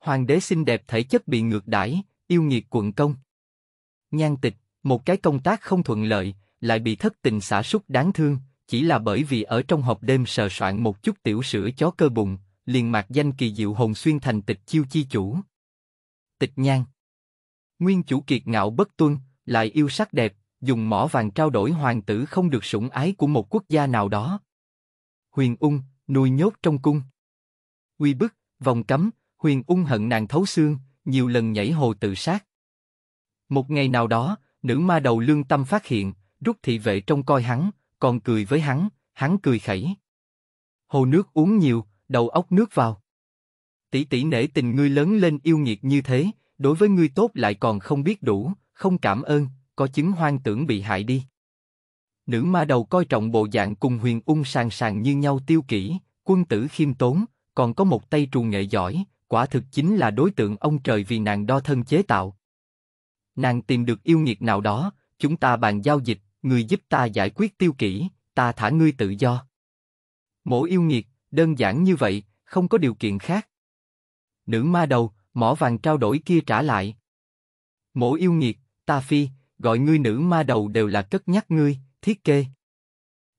hoàng đế xinh đẹp thể chất bị ngược đãi, yêu nghiệt quận công. Nhan tịch, một cái công tác không thuận lợi, lại bị thất tình xả súc đáng thương, chỉ là bởi vì ở trong hộp đêm sờ soạn một chút tiểu sữa chó cơ bụng, liền mạc danh kỳ diệu hồn xuyên thành tịch chiêu chi chủ. Tịch nhan Nguyên chủ kiệt ngạo bất tuân, lại yêu sắc đẹp, dùng mỏ vàng trao đổi hoàng tử không được sủng ái của một quốc gia nào đó. Huyền ung, nuôi nhốt trong cung. Uy bức, vòng cấm, Huyền Ung hận nàng thấu xương, nhiều lần nhảy hồ tự sát. Một ngày nào đó, nữ ma đầu lương tâm phát hiện, rút thị vệ trong coi hắn, còn cười với hắn, hắn cười khẩy. Hồ nước uống nhiều, đầu óc nước vào. Tỷ tỷ nể tình ngươi lớn lên yêu nghiệt như thế, đối với ngươi tốt lại còn không biết đủ, không cảm ơn, có chứng hoang tưởng bị hại đi. Nữ ma đầu coi trọng bộ dạng cùng huyền ung sàng sàng như nhau tiêu kỹ, quân tử khiêm tốn, còn có một tay trù nghệ giỏi, quả thực chính là đối tượng ông trời vì nàng đo thân chế tạo. Nàng tìm được yêu nghiệt nào đó, chúng ta bàn giao dịch, người giúp ta giải quyết tiêu kỹ, ta thả ngươi tự do. Mổ yêu nghiệt, đơn giản như vậy, không có điều kiện khác. Nữ ma đầu, mỏ vàng trao đổi kia trả lại. Mổ yêu nghiệt, ta phi, gọi ngươi nữ ma đầu đều là cất nhắc ngươi, thiết kê.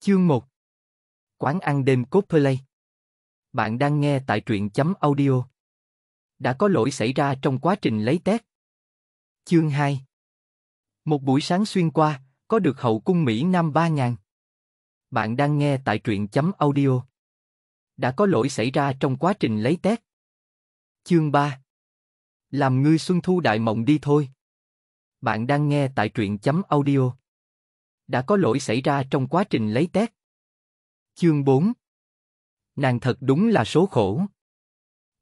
Chương 1 Quán ăn đêm Cốt Play Bạn đang nghe tại truyện chấm audio đã có lỗi xảy ra trong quá trình lấy test. Chương 2 Một buổi sáng xuyên qua, có được hậu cung Mỹ Nam 3000. Bạn đang nghe tại truyện chấm audio. Đã có lỗi xảy ra trong quá trình lấy test. Chương 3 Làm ngươi xuân thu đại mộng đi thôi. Bạn đang nghe tại truyện chấm audio. Đã có lỗi xảy ra trong quá trình lấy test. Chương 4 Nàng thật đúng là số khổ.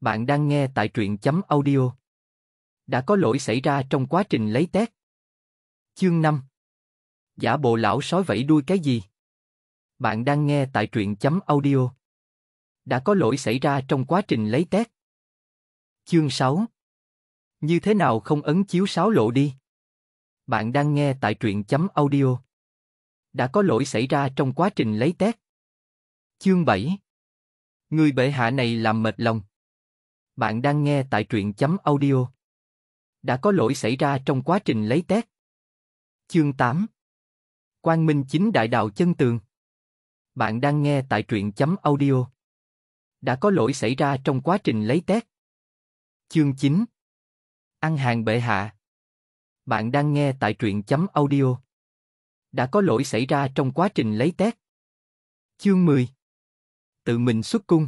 Bạn đang nghe tại truyện chấm audio. Đã có lỗi xảy ra trong quá trình lấy tét. Chương 5 Giả bộ lão sói vẫy đuôi cái gì? Bạn đang nghe tại truyện chấm audio. Đã có lỗi xảy ra trong quá trình lấy tét. Chương 6 Như thế nào không ấn chiếu sáo lộ đi? Bạn đang nghe tại truyện chấm audio. Đã có lỗi xảy ra trong quá trình lấy tét. Chương 7 Người bệ hạ này làm mệt lòng. Bạn đang nghe tại truyện chấm audio. Đã có lỗi xảy ra trong quá trình lấy test. Chương 8 Quang Minh Chính Đại Đạo Chân Tường Bạn đang nghe tại truyện chấm audio. Đã có lỗi xảy ra trong quá trình lấy test. Chương 9 Ăn hàng bệ hạ Bạn đang nghe tại truyện chấm audio. Đã có lỗi xảy ra trong quá trình lấy test. Chương 10 Tự mình xuất cung